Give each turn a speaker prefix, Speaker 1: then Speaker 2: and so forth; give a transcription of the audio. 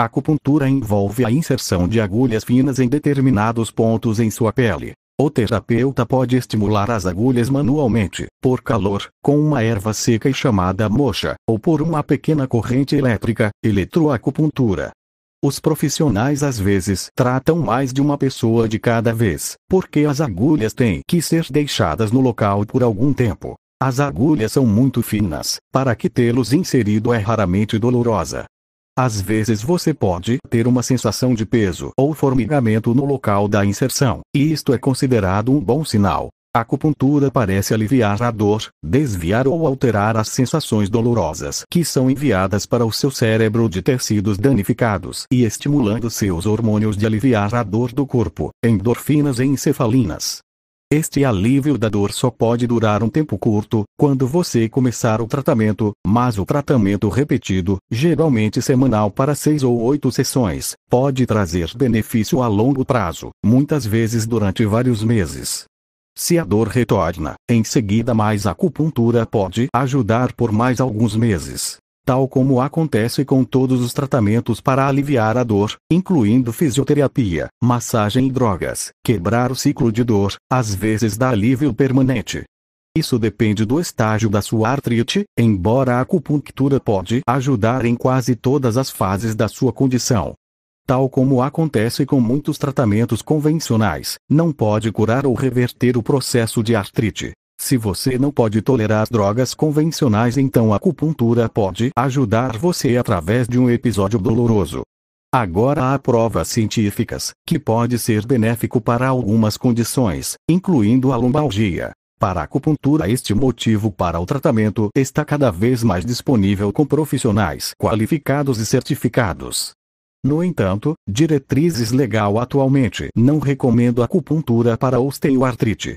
Speaker 1: A acupuntura envolve a inserção de agulhas finas em determinados pontos em sua pele. O terapeuta pode estimular as agulhas manualmente, por calor, com uma erva seca e chamada mocha, ou por uma pequena corrente elétrica, eletroacupuntura. Os profissionais às vezes tratam mais de uma pessoa de cada vez, porque as agulhas têm que ser deixadas no local por algum tempo. As agulhas são muito finas, para que tê-los inserido é raramente dolorosa. Às vezes você pode ter uma sensação de peso ou formigamento no local da inserção, e isto é considerado um bom sinal. A acupuntura parece aliviar a dor, desviar ou alterar as sensações dolorosas que são enviadas para o seu cérebro de tecidos danificados e estimulando seus hormônios de aliviar a dor do corpo, endorfinas e encefalinas. Este alívio da dor só pode durar um tempo curto, quando você começar o tratamento, mas o tratamento repetido, geralmente semanal para seis ou oito sessões, pode trazer benefício a longo prazo, muitas vezes durante vários meses. Se a dor retorna, em seguida mais acupuntura pode ajudar por mais alguns meses tal como acontece com todos os tratamentos para aliviar a dor, incluindo fisioterapia, massagem e drogas. Quebrar o ciclo de dor, às vezes dá alívio permanente. Isso depende do estágio da sua artrite, embora a acupuntura pode ajudar em quase todas as fases da sua condição. Tal como acontece com muitos tratamentos convencionais, não pode curar ou reverter o processo de artrite, se você não pode tolerar drogas convencionais, então a acupuntura pode ajudar você através de um episódio doloroso. Agora há provas científicas que pode ser benéfico para algumas condições, incluindo a lombalgia. Para a acupuntura, este motivo para o tratamento está cada vez mais disponível com profissionais qualificados e certificados. No entanto, diretrizes legal atualmente não recomendam acupuntura para osteoartrite,